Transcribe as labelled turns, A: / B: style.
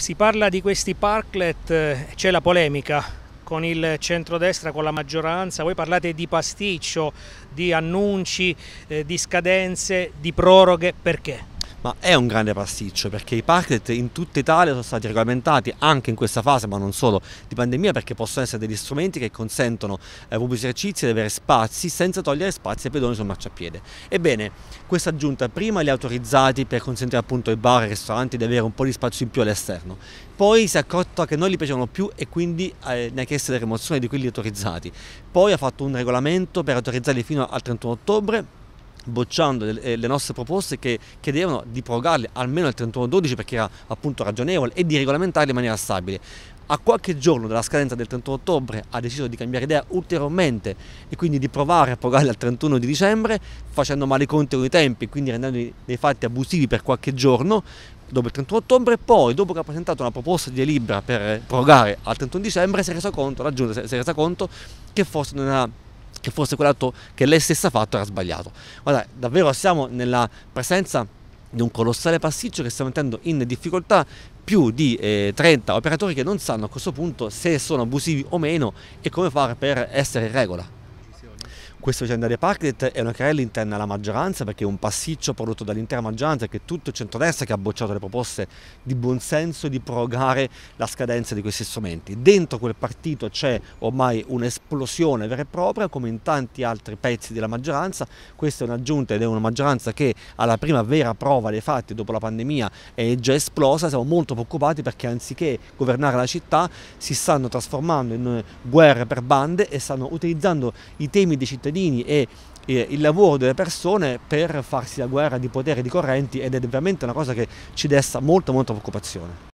A: Si parla di questi parklet, eh, c'è la polemica con il centrodestra, con la maggioranza, voi parlate di pasticcio, di annunci, eh, di scadenze, di proroghe, perché?
B: ma è un grande pasticcio perché i parklet in tutta Italia sono stati regolamentati anche in questa fase, ma non solo, di pandemia perché possono essere degli strumenti che consentono ai eh, pubblici esercizi di avere spazi senza togliere spazi ai pedoni sul marciapiede. Ebbene, questa aggiunta prima li ha autorizzati per consentire appunto ai bar e ai ristoranti di avere un po' di spazio in più all'esterno, poi si è accorto che non gli piacevano più e quindi eh, ne ha chiesto la rimozione di quelli autorizzati, poi ha fatto un regolamento per autorizzarli fino al 31 ottobre bocciando le, eh, le nostre proposte che chiedevano di prorogarle almeno al 31-12 perché era appunto ragionevole e di regolamentarle in maniera stabile a qualche giorno dalla scadenza del 31 ottobre ha deciso di cambiare idea ulteriormente e quindi di provare a prorogare al 31 di dicembre facendo male i conti con i tempi quindi rendendo dei fatti abusivi per qualche giorno dopo il 31 ottobre poi dopo che ha presentato una proposta di delibera per eh, prorogare al 31 dicembre si è reso conto, la giunta si è resa conto che forse non era che forse quell'atto che lei stessa ha fatto era sbagliato. Guarda, davvero siamo nella presenza di un colossale pasticcio che sta mettendo in difficoltà più di eh, 30 operatori che non sanno a questo punto se sono abusivi o meno e come fare per essere in regola. Questo vicenda dei Parklet è una querella interna alla maggioranza perché è un passiccio prodotto dall'intera maggioranza che è tutto il centrodestra che ha bocciato le proposte di buonsenso e di prorogare la scadenza di questi strumenti. Dentro quel partito c'è ormai un'esplosione vera e propria come in tanti altri pezzi della maggioranza, questa è un'aggiunta ed è una maggioranza che alla prima vera prova dei fatti dopo la pandemia è già esplosa, siamo molto preoccupati perché anziché governare la città si stanno trasformando in guerre per bande e stanno utilizzando i temi dei cittadini cittadini e il lavoro delle persone per farsi la guerra di potere e di correnti ed è veramente una cosa che ci desta molta molta preoccupazione.